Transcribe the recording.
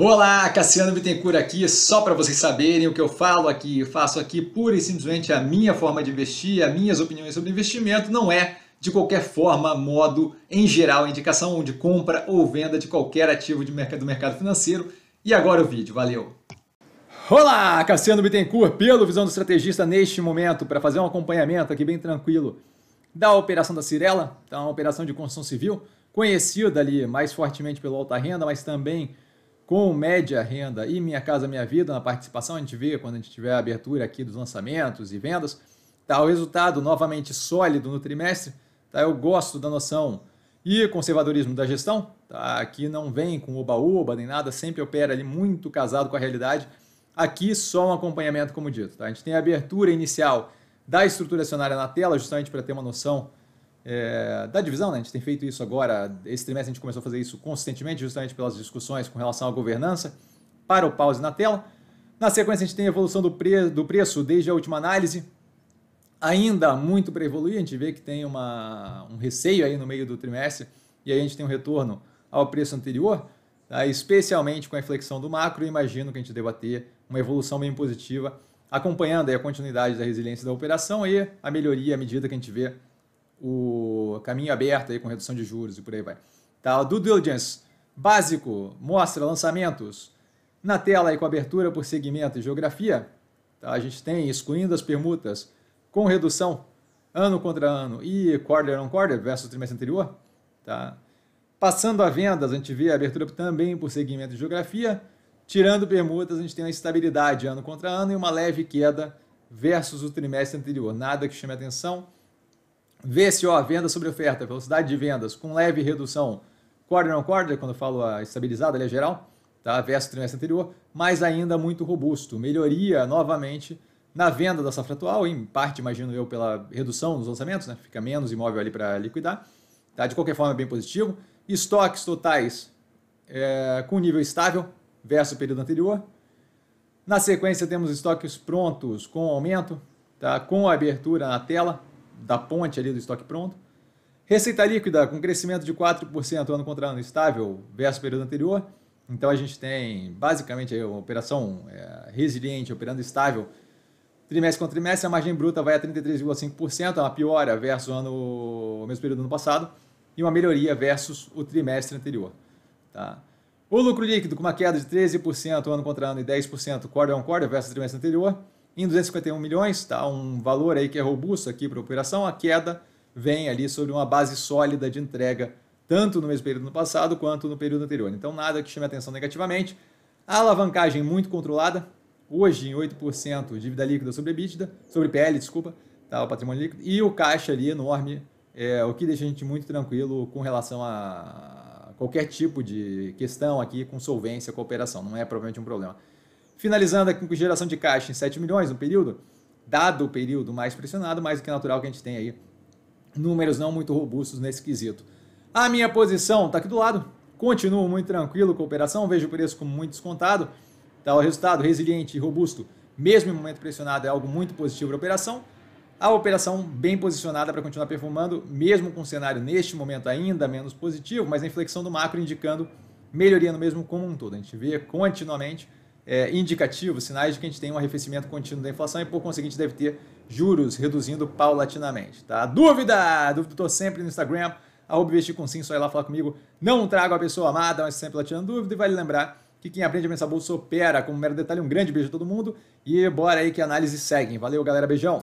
Olá, Cassiano Bittencourt aqui, só para vocês saberem o que eu falo aqui, eu faço aqui pura e simplesmente a minha forma de investir, as minhas opiniões sobre investimento, não é de qualquer forma, modo, em geral, indicação de compra ou venda de qualquer ativo de mercado, do mercado financeiro. E agora o vídeo, valeu! Olá, Cassiano Bittencourt, pelo Visão do Estrategista neste momento, para fazer um acompanhamento aqui bem tranquilo da operação da Cirela, então, uma operação de construção civil, conhecida ali mais fortemente pelo alta renda, mas também com média renda e Minha Casa Minha Vida na participação, a gente vê quando a gente tiver a abertura aqui dos lançamentos e vendas, tá o resultado novamente sólido no trimestre, tá? Eu gosto da noção e conservadorismo da gestão, tá? Aqui não vem com oba-oba nem nada, sempre opera ali muito casado com a realidade. Aqui só um acompanhamento, como dito, tá? A gente tem a abertura inicial da estrutura acionária na tela, justamente para ter uma noção é, da divisão, né? A gente tem feito isso agora, esse trimestre a gente começou a fazer isso consistentemente, justamente pelas discussões com relação à governança. Para o pause na tela. Na sequência, a gente tem a evolução do, pre do preço desde a última análise. Ainda muito para evoluir, a gente vê que tem uma, um receio aí no meio do trimestre e aí a gente tem um retorno ao preço anterior, tá? especialmente com a inflexão do macro. imagino que a gente deva ter uma evolução bem positiva, acompanhando a continuidade da resiliência da operação e a melhoria à medida que a gente vê o caminho aberto aí com redução de juros e por aí vai. Tá, o due diligence básico mostra lançamentos na tela aí com abertura por segmento e geografia. Tá, a gente tem excluindo as permutas com redução ano contra ano e quarter on quarter versus trimestre anterior, tá? Passando a vendas, a gente vê a abertura também por segmento e geografia. Tirando permutas, a gente tem uma estabilidade ano contra ano e uma leve queda versus o trimestre anterior. Nada que chame atenção. VSO, venda sobre oferta, velocidade de vendas com leve redução quarter on quarter, quando eu falo a ah, estabilizada, ali é geral, tá? versus o trimestre anterior, mas ainda muito robusto. Melhoria novamente na venda da safra atual, em parte, imagino eu, pela redução dos lançamentos, né? fica menos imóvel ali para liquidar. Tá? De qualquer forma, é bem positivo. Estoques totais é, com nível estável versus o período anterior. Na sequência, temos estoques prontos com aumento, tá? com a abertura na tela, da ponte ali do estoque pronto. Receita líquida com crescimento de 4% ano contra ano estável versus o período anterior. Então a gente tem basicamente a operação é, resiliente, operando estável. Trimestre contra trimestre, a margem bruta vai a 33,5%, é uma piora versus o ano, mesmo período do ano passado, e uma melhoria versus o trimestre anterior. Tá? O lucro líquido com uma queda de 13% ano contra ano e 10% quarter on quarter versus o trimestre anterior. Em 251 milhões, tá um valor aí que é robusto aqui para a operação. A queda vem ali sobre uma base sólida de entrega, tanto no mesmo período no passado quanto no período anterior. Então, nada que chame atenção negativamente. A alavancagem muito controlada, hoje em 8% dívida líquida sobre EBITDA, sobre PL, desculpa, tá, o patrimônio líquido, e o caixa ali enorme, é, o que deixa a gente muito tranquilo com relação a qualquer tipo de questão aqui com solvência, com operação. não é provavelmente um problema. Finalizando aqui com geração de caixa em 7 milhões no período, dado o período mais pressionado, mais do que natural que a gente tem aí números não muito robustos nesse quesito. A minha posição está aqui do lado, continuo muito tranquilo com a operação, vejo o preço como muito descontado, tá o resultado resiliente e robusto, mesmo em momento pressionado, é algo muito positivo para a operação. A operação bem posicionada para continuar performando, mesmo com o cenário neste momento ainda menos positivo, mas a inflexão do macro indicando melhoria no mesmo como um todo. A gente vê continuamente é, indicativo, sinais de que a gente tem um arrefecimento contínuo da inflação e, por conseguinte, deve ter juros reduzindo paulatinamente. Tá? Dúvida! Dúvida, estou sempre no Instagram, investir com sim, só ir lá falar comigo. Não trago a pessoa amada, mas sempre lá tirando dúvida. E vale lembrar que quem aprende a pensar bolsa opera. Como mero detalhe, um grande beijo a todo mundo e bora aí que a análise segue. Valeu, galera, beijão!